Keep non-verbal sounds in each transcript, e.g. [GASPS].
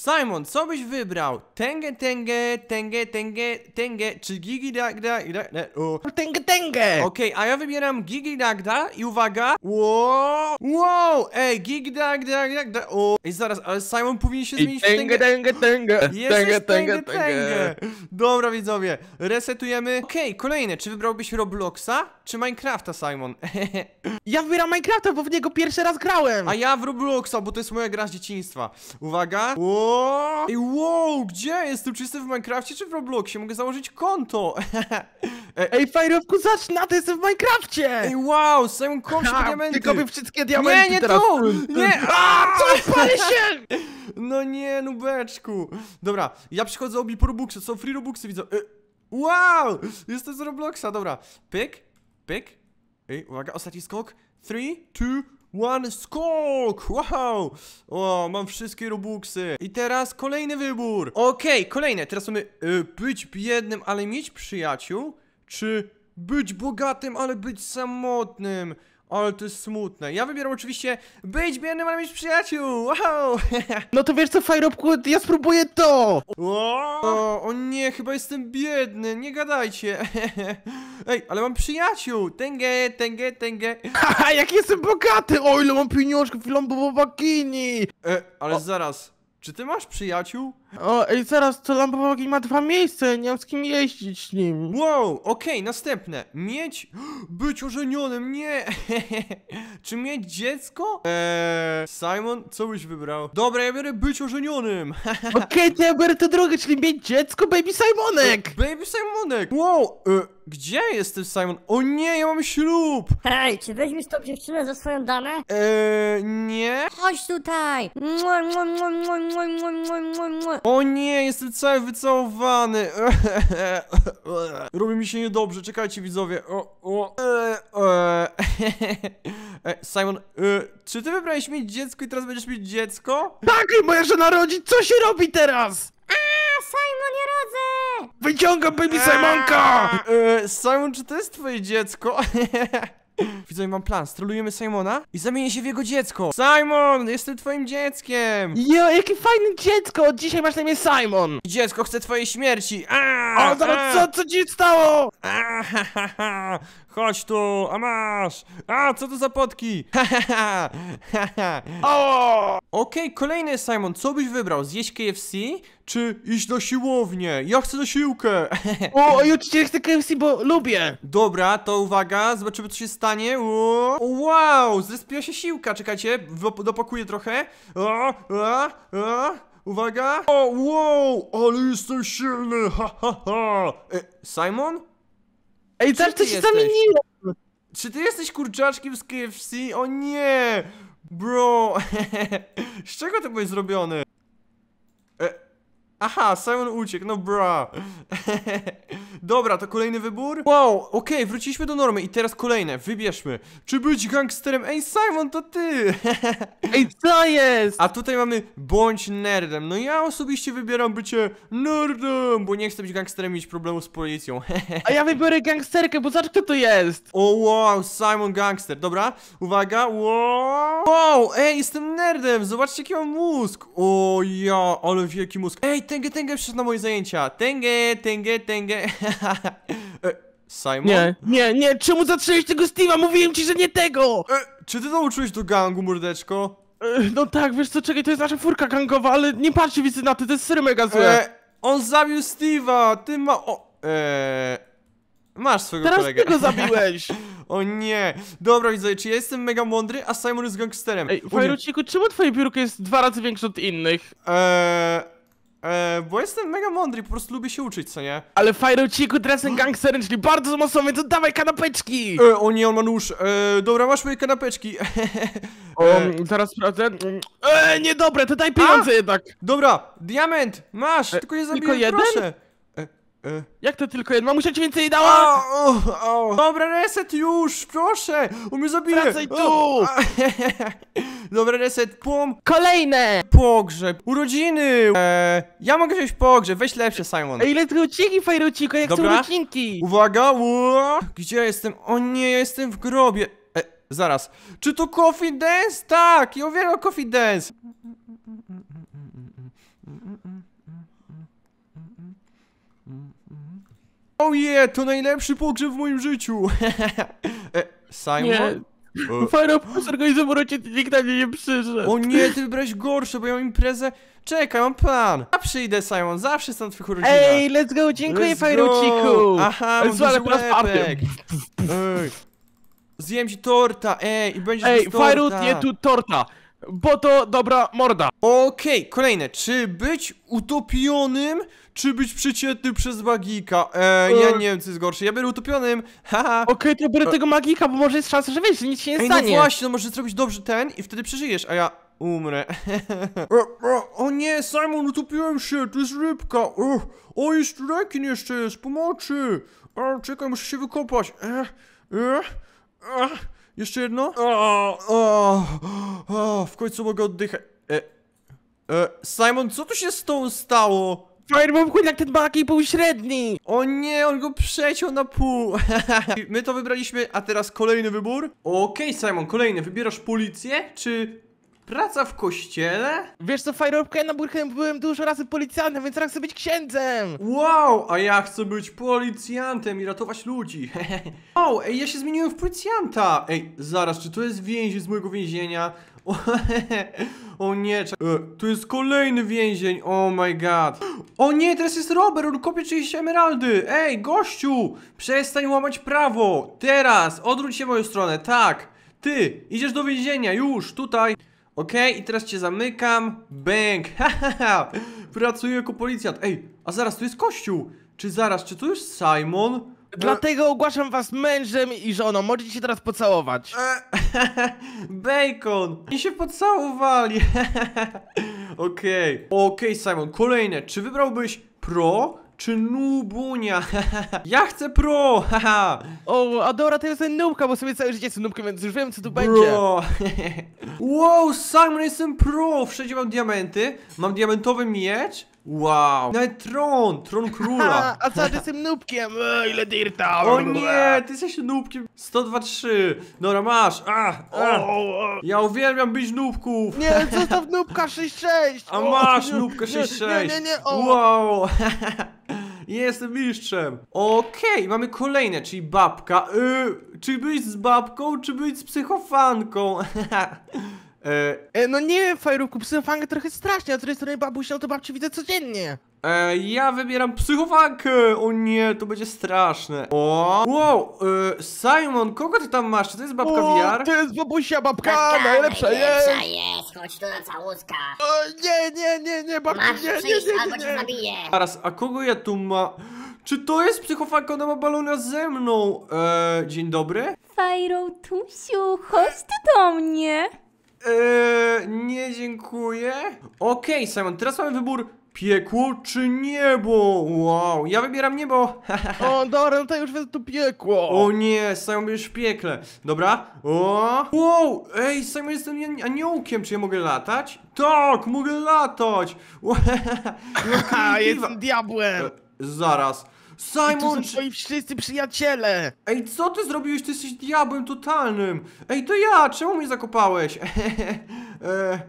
Simon, co byś wybrał? Tenge, tenge, tenge, tenge, tenge, czy gigi dagda, da, da, o. Tenge, tenge! Okej, okay, a ja wybieram gigi dagda i uwaga, wow, wow, ej, gigi dagda, dagda, o. Ej, zaraz, ale Simon powinien się zmienić I tenge, w tenge, tenge, tenge, tenge, tenge, Dobra widzowie, resetujemy. Okej, okay, kolejne, czy wybrałbyś Robloxa, czy Minecrafta, Simon? [LAUGHS] ja wybieram Minecrafta, bo w niego pierwszy raz grałem! A ja w Robloxa, bo to jest moja gra z dzieciństwa. Uwaga, wow. Ej, wow, gdzie jestem? Czy jestem w Minecrafcie czy w Robloxie? Mogę założyć konto. [LAUGHS] Ej, Fajrowku, zacz to, jestem w Minecrafcie! Ej, wow, są kopie diamenty! Ty kopię wszystkie diamenty Nie, nie teraz. tu! Nie! [LAUGHS] A, co, się! [LAUGHS] No nie, nubeczku. Dobra, ja przychodzę obi po są free Robuxy, widzę. E, wow, jestem z Robloxa, dobra. Pyk, pyk. Ej, uwaga, ostatni skok. 3, 2, one skok! Wow! O, mam wszystkie robuxy. I teraz kolejny wybór. Okej, okay, kolejne. Teraz mamy y, być biednym, ale mieć przyjaciół, czy być bogatym, ale być samotnym. Ale to jest smutne. Ja wybieram oczywiście być biednym, ale mieć przyjaciół. Wow. [LAUGHS] No to wiesz co, Fajrobku, ja spróbuję to. O, o nie, chyba jestem biedny. Nie gadajcie. [LAUGHS] Ej, ale mam przyjaciół. Tenge, tenge, tenge. Haha, jak jestem bogaty. O, ile mam pieniążków, ile mam bobakini. E, ale o. zaraz. Czy ty masz przyjaciół? O, ej, zaraz, to Lamborghini ma dwa miejsca, nie mam z kim jeździć nim. Wow, okej, następne. Mieć. [GASPS] Być ożenionym, nie! [LAUGHS] Czy mieć dziecko? Eee, Simon, co byś wybrał? Dobra, ja biorę być ożenionym. [LAUGHS] Okej, to ja biorę to drugie, czyli mieć dziecko, baby Simonek. E, baby Simonek! Wow, e, gdzie jesteś, Simon? O nie, ja mam ślub! Hej, czy weźmiesz tą dziewczynę za swoją damę? Eee, nie? Chodź tutaj! mua, mua, mua, mua, mua, mua, mua. O nie, jestem cały wycałowany. [LAUGHS] Robi mi się niedobrze, czekajcie widzowie. O, o. E, e. [LAUGHS] E, Simon, czy ty wybrałeś mieć dziecko i teraz będziesz mieć dziecko? Tak, moja żona rodzi, co się robi teraz? Simon, nie rodzę! Wyciągam baby Simonka! Simon, czy to jest twoje dziecko? [LAUGHS] Widzę, mam plan. Strolujemy Simona i zamienię się w jego dziecko. Simon, jestem twoim dzieckiem. Jo, jakie fajne dziecko. dzisiaj masz na imię Simon. Dziecko chce twojej śmierci. Aaaa, O, zobacz, co, co ci stało? A, ha, ha, ha. Chodź tu, a masz! A, co to za potki? Ha, ha, ha. ha, Okej, okay, kolejny Simon, co byś wybrał? Zjeść KFC? Czy iść na siłownię? Ja chcę na siłkę! [LAUGHS] O, ja oczywiście chcę KFC, bo lubię! Dobra, to uwaga, zobaczymy co się stanie. O, wow, zrespiła się siłka, czekajcie, dopakuję trochę. O, o, o. Uwaga! O, wow, ale jestem silny, ha, ha, ha. E, Simon? Ej, tak to się jesteś? zamieniło! Czy ty jesteś kurczaczkiem z KFC? O nie! Bro! [LAUGHS] z czego to byłeś zrobiony? E, aha, Simon uciekł, no bra! [LAUGHS] Dobra, to kolejny wybór. Wow, okej, okay, wróciliśmy do normy i teraz kolejne. Wybierzmy. Czy być gangsterem? Ej, Simon, to ty! [LAUGHS] Ej, co jest? A tutaj mamy bądź nerdem. No ja osobiście wybieram bycie nerdem, bo nie chcę być gangsterem i mieć problemu z policją. [LAUGHS] A ja wybiorę gangsterkę, bo zobacz kto to jest. O wow, Simon Gangster. Dobra, uwaga. Wow, wow ej, jestem nerdem. Zobaczcie jaki mam mózg. O ja, ale wielki mózg. Ej, tęgę, tęgę przyszedł na moje zajęcia. Tęgę, tęgę, tęgę. [LAUGHS] E, Simon? Nie, nie, nie, czemu zatrzymałeś tego Steve'a? Mówiłem ci, że nie tego! E, czy ty nauczyłeś do gangu, mordeczko? E, no tak, wiesz co, czekaj, to jest nasza furka gangowa, ale nie patrzcie widzę na to, to jest serio mega złe. E, on zabił Steve'a, ty ma... O, e, masz swojego Teraz kolegę. Teraz ty go [LAUGHS] zabiłeś! o nie, dobra widzę, czy ja jestem mega mądry, a Simon jest gangsterem. Ej, Fajruciku, czemu twoje biurko jest dwa razy większe od innych? Eee... E, bo jestem mega mądry, po prostu lubię się uczyć, co nie? Ale Fajrociku, teraz dressing, gangster, czyli bardzo mocno, więc dawaj kanapeczki! E, o nie, on ma nóż. E, dobra, masz moje kanapeczki. [LAUGHS] o, e. zaraz sprawdzę. E, niedobre, to daj pieniądze A? jednak. Dobra, diament, masz, e, tylko je zabiję, tylko jeden? proszę. E, e. Jak to tylko jedno? Muszę ci więcej dała! O, o, o. Dobra, reset już, proszę! U mnie zabije! Wracaj tu! [LAUGHS] Dobra, reset, pum. Kolejne! Pogrzeb, urodziny. Eee, ja mogę wziąć pogrzeb, weź lepsze, Simon. Ej, ile tylko odcinki, Fajruciku, jak Dobra. są odcinki? Uwaga, Ło! Gdzie ja jestem? O nie, ja jestem w grobie. E, zaraz. Czy to Coffee Dance? Tak, ja uwielbiam Coffee Dance. Oje, oh yeah, to najlepszy pogrzeb w moim życiu. [LAUGHS] E, Simon? Nie. Fajna zorganizował rodzic, nikt na mnie nie przyszedł. O nie, ty wybrałeś gorsze, bo ja mam imprezę. Czekaj, mam plan. A przyjdę, Simon, zawsze jestem na twych urodzinach. Ej, let's go, dziękuję, Fajruciku. Aha, mam Słuchaj, duży łebek. Zjem ci torta, ej, i będzie Ej, Fajrut, nie tu torta bo to dobra morda. Okej, okay, kolejne. Czy być utopionym, czy być przycięty przez magika? Eee, ja e. nie wiem, co jest gorsze. Ja byłem utopionym, haha. [LAUGHS] Okej, okay, to biorę e. tego magika, bo może jest szansa, że wiesz, nic się nie Ej, no stanie. no właśnie, no możesz zrobić dobrze ten i wtedy przeżyjesz, a ja umrę. o, [LAUGHS] o, e, o, nie, Simon, utopiłem się, to jest rybka. O, o jest rekin jeszcze, jest, pomocy. O, czekaj, muszę się wykopać. Ech, ech, ech. Jeszcze jedno? O, o, o, w końcu mogę oddychać. E, e, Simon, co tu się z tą stało? Firebomb chuj jak ten baki półśredni! O nie, on go przeciął na pół! [LAUGHS] My to wybraliśmy, a teraz kolejny wybór. Okej, okay, Simon, kolejny. Wybierasz policję, czy Praca w kościele? Wiesz co, ja na Burken byłem dużo razy policjantem, więc teraz chcę być księdzem! Wow, a ja chcę być policjantem i ratować ludzi, [LAUGHS] Wow, ej, ja się zmieniłem w policjanta! Ej, zaraz, czy to jest więzień z mojego więzienia? O, [LAUGHS] o nie, czek- e, tu jest kolejny więzień, oh my god [GASPS] O nie, teraz jest Robert, on kopie czyjeś emeraldy Ej, gościu, przestań łamać prawo Teraz, odwróć się w moją stronę, tak Ty, idziesz do więzienia, już, tutaj Ok, i teraz cię zamykam. Bęk. [LAUGHS] Pracuję jako policjant. Ej, a zaraz, tu jest kościół. Czy zaraz, czy tu jest Simon? E, Dlatego ogłaszam was mężem i żoną. Możecie się teraz pocałować. E, [LAUGHS] Bacon! I się pocałowali. [LAUGHS] Okej. Okej, Simon, kolejne. Czy wybrałbyś Pro czy nubunia? [LAUGHS] ja chcę pro! [LAUGHS] o, Adora, to jest nubka, bo sobie całe życie jestem nubką, więc już wiem co tu będzie. [LAUGHS] wow, Simon, jestem pro! Wszędzie mam diamenty, mam diamentowy miecz, Wow. Nawet Tron, Tron [LAUGHS] Króla. A co, ty jestem nubkiem, e, ile dirta. O nie, ty jesteś nubkiem. 1023. Nora, masz. Ah, ah. Ja uwielbiam bić nubków. Nie, zostaw nubka 66. [LAUGHS] A masz nie, 66. nie, 6-6. Nie, nie, nie, o. Wow. [LAUGHS] Jestem mistrzem. Okej, mamy kolejne, czyli babka. Y, czy być z babką, czy być z psychofanką? E, e, no nie, Fajruku, psychofankę trochę strasznie, a z drugiej strony babusia, no to babci widzę codziennie. E, ja wybieram psychofankę! O nie, to będzie straszne. O! Wow! E, Simon, kogo ty tam masz? Czy to jest babka o, VR? To jest babusia, babka, babka tak, najlepsza, najlepsza jest! jest! Chodź tu na całuska! E, nie, nie, nie, nie, babka, masz nie, nie, nie, nie, albo cię zabiję! Zaraz, a kogo ja tu ma... Czy to jest psychofanka? Ona ma balona ze mną! E, dzień dobry? Fajro, Tusiu, chodź tu do mnie! Eee, nie dziękuję. Okej, okay, Simon, teraz mamy wybór piekło czy niebo. Wow, ja wybieram niebo. [LAUGHS] o, dobra, no to już jest tu piekło. O nie, Simon, będziesz w piekle. Dobra. O. Wow, ej, Simon, jestem aniołkiem. Czy ja mogę latać? Tak, mogę latać. Haha, [LAUGHS] [LAUGHS] jestem diabłem. zaraz. Simon! I to są twoi wszyscy przyjaciele! Ej, co ty zrobiłeś? Ty jesteś diabłem totalnym! Ej, to ja! Czemu mnie zakopałeś? [LAUGHS] e,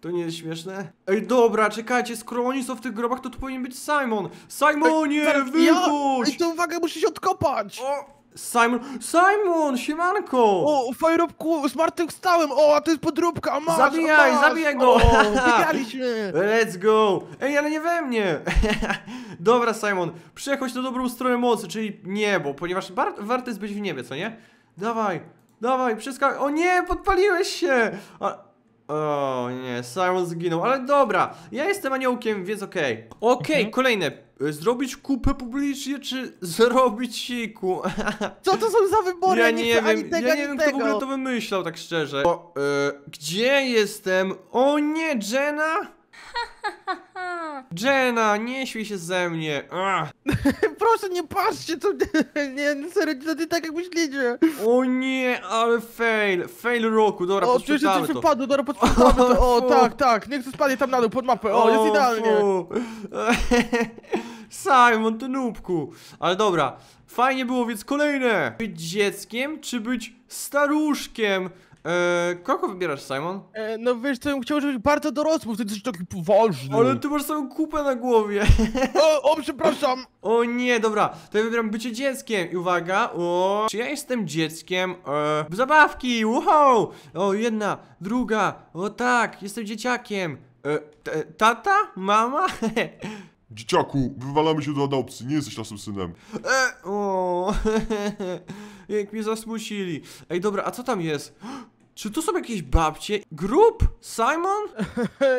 to nie jest śmieszne? Ej, dobra, czekajcie, skoro oni są w tych grobach, to tu powinien być Simon! Simonie, Ej, wypuść! Ja? Ej, to uwaga, musisz się odkopać! O. Simon, Simon, siemanko! O, fajrobku, z Martym stałem, o, a to jest podróbka, masz, Zabijaj, masz. zabijaj go! O, [LAUGHS] Let's go! Ej, ale nie we mnie! [LAUGHS] Dobra, Simon, przechodź na dobrą stronę mocy, czyli niebo, ponieważ warto jest być w niebie, co nie? Dawaj, dawaj, przeskak... O nie, podpaliłeś się! A o nie, Simon zginął, ale dobra, ja jestem aniołkiem, więc okej. Okay. Okej, okay, mhm. kolejne. Y, zrobić kupę publicznie, czy [LAUGHS] zrobić siku? [LAUGHS] Co to są za wybory? Ja nie, nie wiem, tego, ja nie wiem kto w ogóle to wymyślał, tak szczerze. O, y, gdzie jestem? O nie, Jenna? [LAUGHS] Jenna, nie śmiej się ze mnie. Proszę, nie patrzcie, to nie, nie serio, to tak jak myślicie. O nie, ale fail, fail roku, dobra, o, podświetlamy O, coś wypadło, dobra, podświetlamy to. O, tak, tak, niech to spadnie tam na dół pod mapę, o, o jest idealnie. Simon, ty nubku. Ale dobra, fajnie było, więc kolejne. Być dzieckiem, czy być staruszkiem? Eee, kogo wybierasz, Simon? Eee, no wiesz co, ja bym chciał, żebyś bardzo dorosły, wtedy jesteś taki poważny. Ale ty masz całą kupę na głowie. O, o przepraszam. [LAUGHS] O nie, dobra, to ja wybieram bycie dzieckiem. I uwaga, o, czy ja jestem dzieckiem? Eee, zabawki, wow. O, jedna, druga, o tak, jestem dzieciakiem. E, tata? Mama? [LAUGHS] Dzieciaku, wywalamy się do adopcji, nie jesteś naszym synem. E, o, [LAUGHS] jak mnie zasmucili. Ej, dobra, a co tam jest? Czy tu są jakieś babcie? Grup? Simon?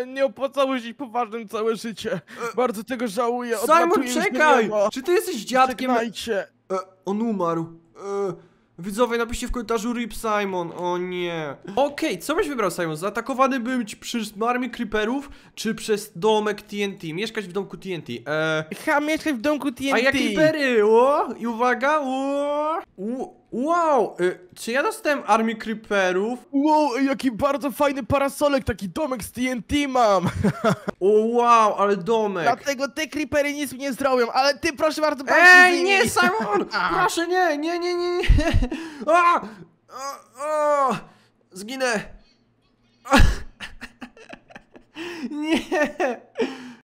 [LAUGHS] nie opłacałeś ich poważnym całe życie. E, Bardzo tego żałuję. Simon, czekaj! Czy ty jesteś dziadkiem? Czekajcie. E, on umarł. E, Widzowie, napiszcie w komentarzu RIP Simon, o nie Okej, okay, co byś wybrał Simon? Zaatakowany ci przez armię creeperów, czy przez domek TNT? Mieszkać w domku TNT, eee... Ha, mieszkać w domku TNT A jak creepery, o! I uwaga, o! U... Wow, y, czy ja dostałem armię creeperów? Wow, jaki bardzo fajny parasolek, taki domek z TNT mam! [LAUGHS] O wow, ale domek! Dlatego te creepery nic mi nie zrobią, ale ty proszę bardzo, bądź Ej, nie Simon! [LAUGHS] proszę nie, nie, nie, nie, nie! [LAUGHS] A! zginę! nie!